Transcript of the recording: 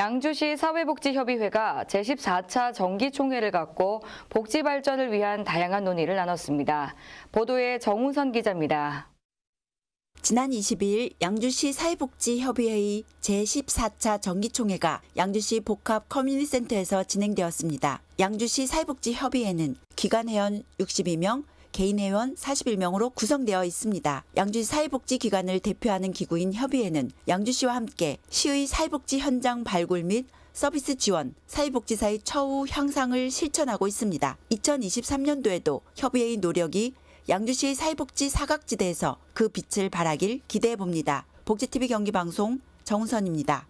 양주시 사회복지협의회가 제14차 정기총회를 갖고 복지 발전을 위한 다양한 논의를 나눴습니다. 보도에 정우선 기자입니다. 지난 22일 양주시 사회복지협의회의 제14차 정기총회가 양주시 복합 커뮤니티센터에서 진행되었습니다. 양주시 사회복지협의회는 기관 회원 62명, 개인 회원 41명으로 구성되어 있습니다. 양주시 사회복지기관을 대표하는 기구인 협의회는 양주시와 함께 시의 사회복지 현장 발굴 및 서비스 지원, 사회복지사의 처우 향상을 실천하고 있습니다. 2023년도에도 협의회의 노력이 양주시의 사회복지 사각지대에서 그 빛을 발하길 기대해 봅니다. 복지TV 경기방송 정선입니다.